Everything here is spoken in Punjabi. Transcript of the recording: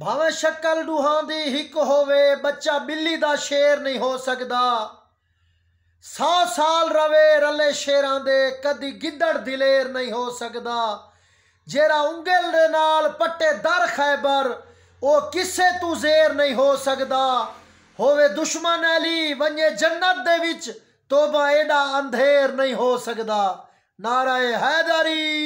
ਭਾਵੇਂ ਸ਼ਕਲ ਰੂਹਾਂ ਦੀ ਇੱਕ ਹੋਵੇ ਬੱਚਾ ਬਿੱਲੀ ਦਾ ਸ਼ੇਰ ਨਹੀਂ ਹੋ ਸਕਦਾ 100 ਸਾਲ ਰਵੇ ਰਲੇ ਸ਼ੇਰਾਂ ਦੇ ਕਦੀ ਗਿੱਦੜ ਦਿਲੇਰ ਨਹੀਂ ਹੋ ਸਕਦਾ ਜਿਹੜਾ ਉਂਗਲ ਦੇ ਨਾਲ ਪੱਟੇ ਦਰ ਖੈਬਰ ਉਹ ਕਿਸੇ ਤੂੰ ਜ਼ੇਰ ਨਹੀਂ ਹੋ ਸਕਦਾ ਹੋਵੇ ਦੁਸ਼ਮਣ ਅਲੀ ਵੰਨੇ ਜੰਨਤ ਦੇ ਵਿੱਚ ਤੋਬਾ ਐਡਾ ਅੰਧੇਰ ਨਹੀਂ ਹੋ ਸਕਦਾ ਨਾਰਾ ਹੈਦਰੀ